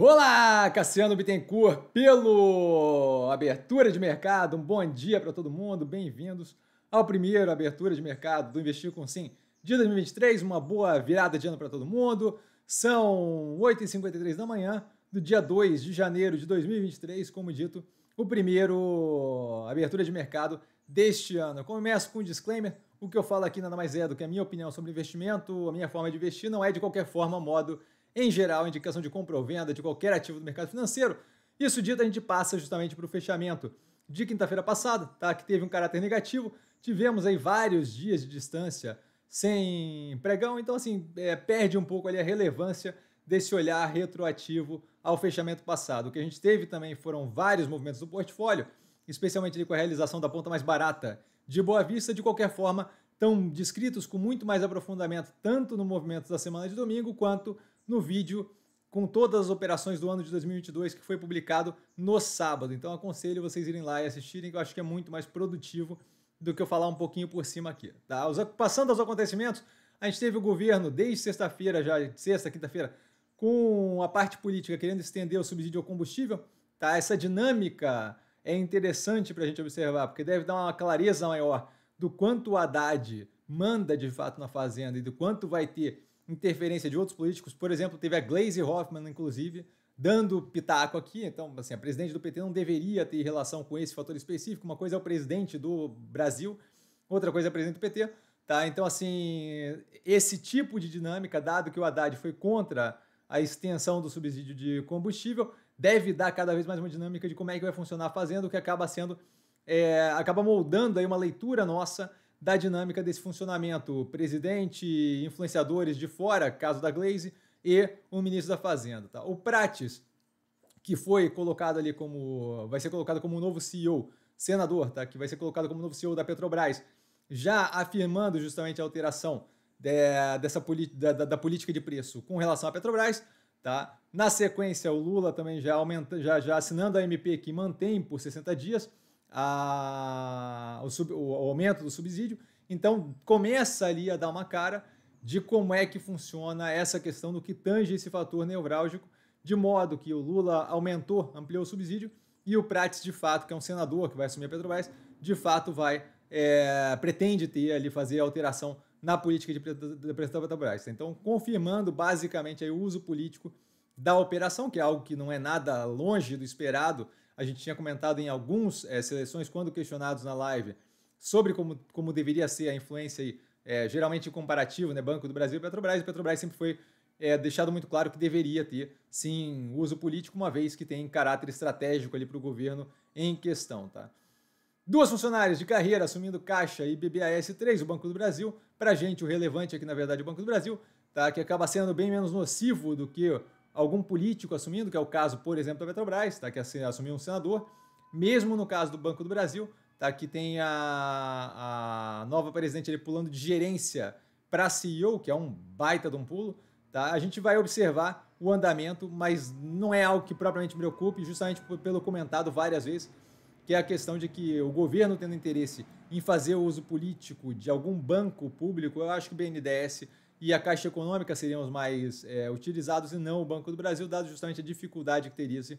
Olá, Cassiano Bittencourt, pelo Abertura de Mercado. Um bom dia para todo mundo, bem-vindos ao primeiro Abertura de Mercado do Investir com Sim de 2023. Uma boa virada de ano para todo mundo. São 8h53 da manhã do dia 2 de janeiro de 2023, como dito, o primeiro Abertura de Mercado deste ano. Eu começo com um disclaimer: o que eu falo aqui nada mais é do que a minha opinião sobre investimento, a minha forma de investir, não é de qualquer forma, modo em geral, indicação de compra ou venda de qualquer ativo do mercado financeiro. Isso dito, a gente passa justamente para o fechamento de quinta-feira passada, tá? que teve um caráter negativo. Tivemos aí vários dias de distância sem pregão, então assim, é, perde um pouco ali a relevância desse olhar retroativo ao fechamento passado. O que a gente teve também foram vários movimentos do portfólio, especialmente ali com a realização da ponta mais barata de Boa Vista, de qualquer forma, estão descritos com muito mais aprofundamento, tanto no movimento da semana de domingo, quanto no vídeo com todas as operações do ano de 2022 que foi publicado no sábado. Então aconselho vocês irem lá e assistirem, que eu acho que é muito mais produtivo do que eu falar um pouquinho por cima aqui. Tá? Passando aos acontecimentos, a gente teve o governo desde sexta-feira, já sexta, quinta-feira, com a parte política querendo estender o subsídio ao combustível. Tá? Essa dinâmica é interessante para a gente observar, porque deve dar uma clareza maior do quanto o Haddad manda de fato na fazenda e do quanto vai ter interferência de outros políticos. Por exemplo, teve a Glaze Hoffman, inclusive, dando pitaco aqui. Então, assim, a presidente do PT não deveria ter relação com esse fator específico. Uma coisa é o presidente do Brasil, outra coisa é o presidente do PT. Tá? Então, assim, esse tipo de dinâmica, dado que o Haddad foi contra a extensão do subsídio de combustível, deve dar cada vez mais uma dinâmica de como é que vai funcionar fazendo o que acaba sendo, é, acaba moldando aí uma leitura nossa da dinâmica desse funcionamento. Presidente, influenciadores de fora, caso da Glaze, e o ministro da Fazenda. Tá? O Prates, que foi colocado ali como. vai ser colocado como novo CEO, senador, tá? Que vai ser colocado como novo CEO da Petrobras, já afirmando justamente a alteração de, dessa da, da, da, política de preço com relação à Petrobras. Tá? Na sequência, o Lula também já, aumenta, já, já assinando a MP que mantém por 60 dias a, o, sub, o aumento do subsídio. Então, começa ali a dar uma cara de como é que funciona essa questão do que tange esse fator neurálgico, de modo que o Lula aumentou, ampliou o subsídio, e o Prates, de fato, que é um senador que vai assumir a Petrobras, de fato vai, é, pretende ter ali, fazer alteração na política de preço da Petrobras. Então, confirmando basicamente aí, o uso político da operação, que é algo que não é nada longe do esperado a gente tinha comentado em alguns é, seleções, quando questionados na live, sobre como, como deveria ser a influência, aí, é, geralmente comparativo, né? Banco do Brasil e Petrobras. E Petrobras sempre foi é, deixado muito claro que deveria ter, sim, uso político, uma vez que tem caráter estratégico ali para o governo em questão, tá? Duas funcionárias de carreira assumindo Caixa e BBAS3, o Banco do Brasil. Para gente, o relevante aqui, na verdade, é o Banco do Brasil, tá? que acaba sendo bem menos nocivo do que algum político assumindo, que é o caso, por exemplo, da Petrobras, tá? que assumiu um senador. Mesmo no caso do Banco do Brasil, tá? que tem a, a nova presidente ele pulando de gerência para CEO, que é um baita de um pulo. Tá? A gente vai observar o andamento, mas não é algo que propriamente me preocupe, justamente pelo comentado várias vezes, que é a questão de que o governo tendo interesse em fazer uso político de algum banco público, eu acho que o BNDES e a Caixa Econômica seriam os mais é, utilizados e não o Banco do Brasil, dado justamente a dificuldade que teria-se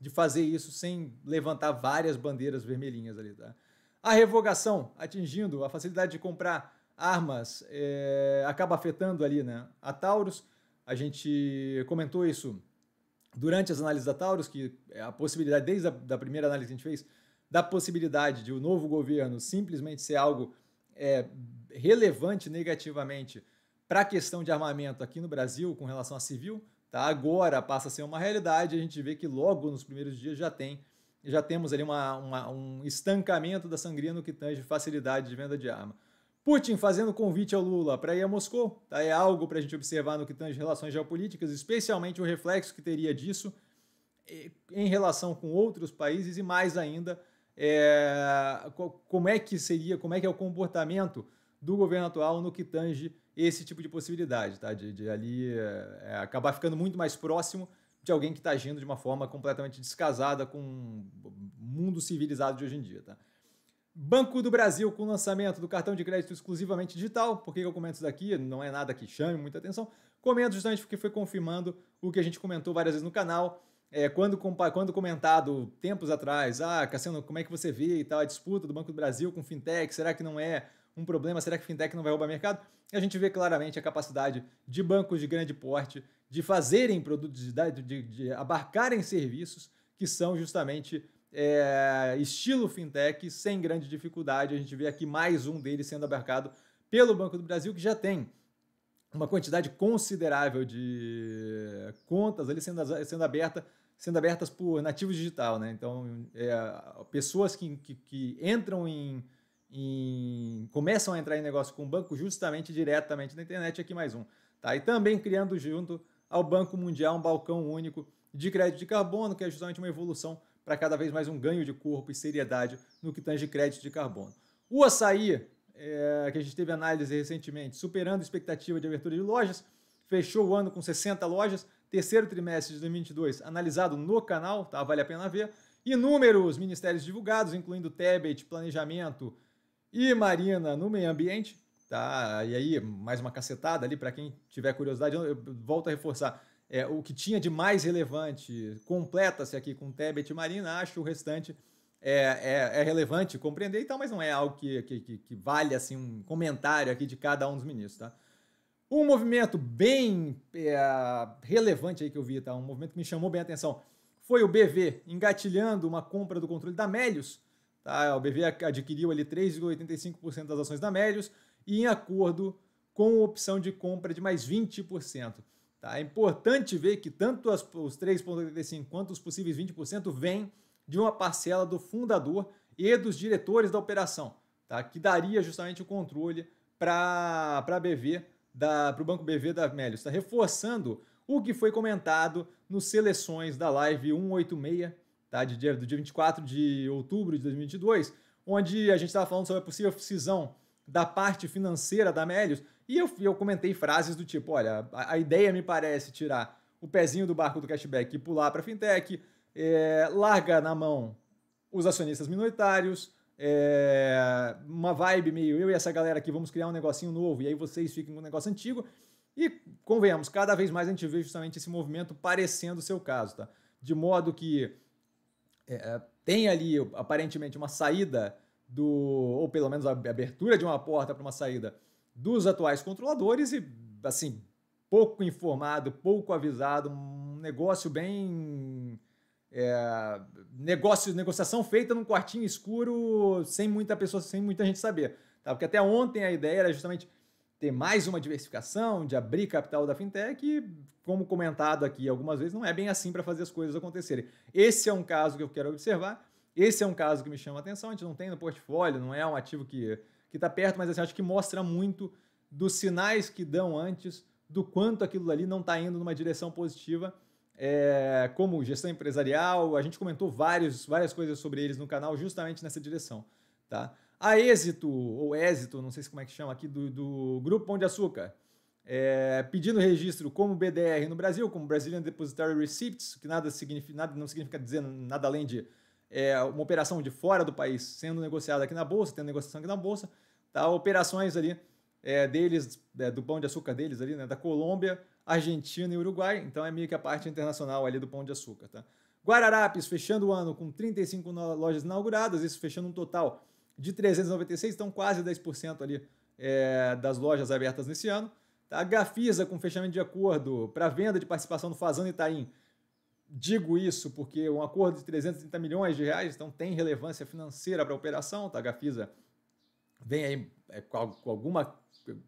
de fazer isso sem levantar várias bandeiras vermelhinhas ali. Tá? A revogação atingindo a facilidade de comprar armas é, acaba afetando ali né? a Taurus. A gente comentou isso durante as análises da Taurus, que é a possibilidade, desde a da primeira análise que a gente fez, da possibilidade de o novo governo simplesmente ser algo é, relevante negativamente para a questão de armamento aqui no Brasil com relação a civil, tá? agora passa a ser uma realidade. A gente vê que logo nos primeiros dias já tem já temos ali uma, uma, um estancamento da sangria no que tange facilidade de venda de arma. Putin fazendo convite ao Lula para ir a Moscou, tá? é algo para a gente observar no que tange relações geopolíticas, especialmente o reflexo que teria disso eh, em relação com outros países e mais ainda é, como é que seria, como é que é o comportamento do governo atual no que tange esse tipo de possibilidade, tá? De, de ali é, acabar ficando muito mais próximo de alguém que está agindo de uma forma completamente descasada com o mundo civilizado de hoje em dia, tá? Banco do Brasil com o lançamento do cartão de crédito exclusivamente digital. Por que eu comento isso daqui? Não é nada que chame muita atenção. Comento justamente porque foi confirmando o que a gente comentou várias vezes no canal. É, quando, quando comentado tempos atrás, ah, Cassiano, como é que você vê e tal, a disputa do Banco do Brasil com fintech, será que não é um problema? Será que fintech não vai roubar mercado? E a gente vê claramente a capacidade de bancos de grande porte de fazerem produtos, de, de, de abarcarem serviços que são justamente é, estilo fintech sem grande dificuldade. A gente vê aqui mais um deles sendo abarcado pelo Banco do Brasil, que já tem uma quantidade considerável de contas ali sendo, sendo, aberta, sendo abertas por nativos digital, né? Então, é, pessoas que, que, que entram em em, começam a entrar em negócio com o banco justamente diretamente na internet, aqui mais um. Tá? E também criando junto ao Banco Mundial um balcão único de crédito de carbono, que é justamente uma evolução para cada vez mais um ganho de corpo e seriedade no que tange crédito de carbono. O açaí, é, que a gente teve análise recentemente, superando a expectativa de abertura de lojas, fechou o ano com 60 lojas, terceiro trimestre de 2022 analisado no canal, tá? vale a pena ver. Inúmeros ministérios divulgados, incluindo Tebet, Planejamento, e Marina no meio ambiente, tá? E aí, mais uma cacetada ali para quem tiver curiosidade, eu, volto a reforçar. É, o que tinha de mais relevante completa-se aqui com Tebet e Marina, acho o restante é, é, é, relevante compreender e tal, mas não é algo que, que, que vale assim um comentário aqui de cada um dos ministros, tá? Um movimento bem é, relevante aí que eu vi, tá? Um movimento que me chamou bem a atenção foi o BV engatilhando uma compra do controle da Melius Tá? O BV adquiriu ali 3,85% das ações da Melius e em acordo com opção de compra de mais 20%. Tá? É importante ver que tanto as, os 3,85% quanto os possíveis 20% vêm de uma parcela do fundador e dos diretores da operação, tá? que daria justamente o controle para a BV, para o Banco BV da Melius. Tá? Reforçando o que foi comentado nos seleções da Live 186 tá? De dia, do dia 24 de outubro de 2022, onde a gente estava falando sobre a possível cisão da parte financeira da Melius, e eu, eu comentei frases do tipo, olha, a, a ideia me parece tirar o pezinho do barco do cashback e pular para a fintech, é, larga na mão os acionistas minoritários, é, uma vibe meio eu e essa galera aqui vamos criar um negocinho novo, e aí vocês fiquem com um negócio antigo, e convenhamos, cada vez mais a gente vê justamente esse movimento parecendo o seu caso, tá? De modo que é, é, tem ali aparentemente uma saída do, ou pelo menos a abertura de uma porta para uma saída dos atuais controladores e assim pouco informado, pouco avisado, um negócio bem é, negócio, negociação feita num quartinho escuro, sem muita pessoa, sem muita gente saber, tá? Porque até ontem a ideia era justamente ter mais uma diversificação, de abrir capital da fintech, e, como comentado aqui algumas vezes, não é bem assim para fazer as coisas acontecerem. Esse é um caso que eu quero observar, esse é um caso que me chama a atenção, a gente não tem no portfólio, não é um ativo que está perto, mas assim, acho que mostra muito dos sinais que dão antes, do quanto aquilo ali não está indo numa direção positiva, é, como gestão empresarial, a gente comentou vários, várias coisas sobre eles no canal justamente nessa direção. Tá? a êxito, ou êxito, não sei como é que chama aqui, do, do Grupo Pão de Açúcar, é, pedindo registro como BDR no Brasil, como Brazilian Depositary Receipts, que nada, significa, nada não significa dizer nada além de é, uma operação de fora do país sendo negociada aqui na Bolsa, tendo negociação aqui na Bolsa, tá? operações ali é, deles, é, do pão de açúcar deles ali, né? da Colômbia, Argentina e Uruguai, então é meio que a parte internacional ali do pão de açúcar. Tá? Guararapes, fechando o ano com 35 lojas inauguradas, isso fechando um total de 396, então quase 10% ali é, das lojas abertas nesse ano. Tá? A Gafisa, com fechamento de acordo para venda de participação do Fazano Itaim, digo isso porque um acordo de 330 milhões de reais, então tem relevância financeira para a operação, tá? A Gafisa vem aí é, com alguma...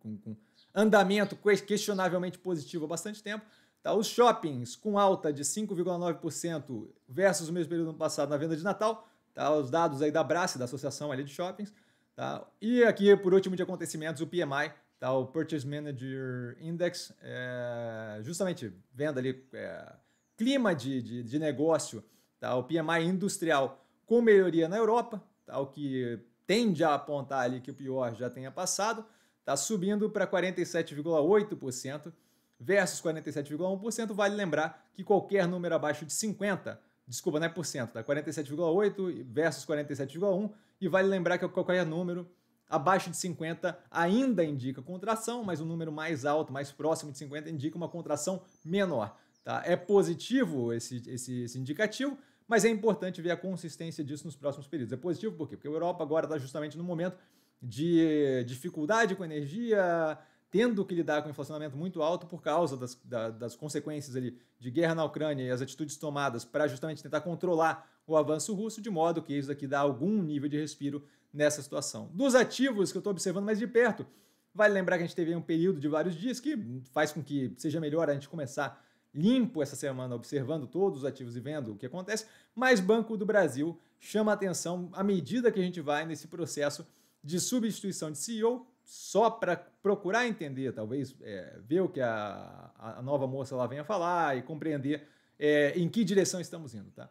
Com, com andamento questionavelmente positivo há bastante tempo, Tá, os shoppings com alta de 5,9% versus o mesmo período do ano passado na venda de Natal Tá? Os dados aí da Brace, da Associação ali de Shoppings. Tá? E aqui, por último, de acontecimentos, o PMI, tá? o Purchase Manager Index, é, justamente vendo ali é, clima de, de, de, negócio, tá? o PMI industrial com melhoria na Europa, tá? o que tende a apontar ali que o pior já tenha passado, está subindo para 47,8% versus 47,1%. Vale lembrar que qualquer número abaixo de 50% Desculpa, não é por cento, tá? 47,8 versus 47,1. E vale lembrar que é qualquer número abaixo de 50 ainda indica contração, mas um número mais alto, mais próximo de 50, indica uma contração menor. Tá? É positivo esse, esse, esse indicativo, mas é importante ver a consistência disso nos próximos períodos. É positivo por quê? Porque a Europa agora está justamente no momento de dificuldade com energia, tendo que lidar com um inflacionamento muito alto por causa das, da, das consequências ali de guerra na Ucrânia e as atitudes tomadas para justamente tentar controlar o avanço russo, de modo que isso aqui dá algum nível de respiro nessa situação. Dos ativos que eu estou observando mais de perto, vale lembrar que a gente teve um período de vários dias que faz com que seja melhor a gente começar limpo essa semana, observando todos os ativos e vendo o que acontece, mas Banco do Brasil chama atenção à medida que a gente vai nesse processo de substituição de CEO só para procurar entender, talvez é, ver o que a, a nova moça lá venha falar e compreender é, em que direção estamos indo, tá?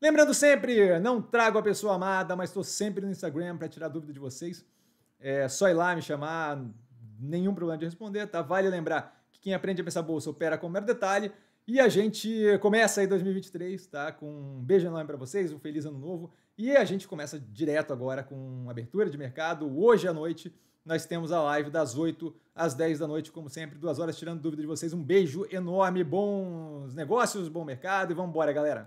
Lembrando sempre, não trago a pessoa amada, mas estou sempre no Instagram para tirar dúvida de vocês. É só ir lá me chamar, nenhum problema de responder, tá? Vale lembrar que quem aprende a pensar bolsa opera com mero detalhe. E a gente começa aí 2023, tá? Com um beijo enorme para vocês, um feliz ano novo. E a gente começa direto agora com abertura de mercado hoje à noite nós temos a live das 8 às 10 da noite, como sempre, duas horas tirando dúvida de vocês. Um beijo enorme, bons negócios, bom mercado e vamos embora, galera.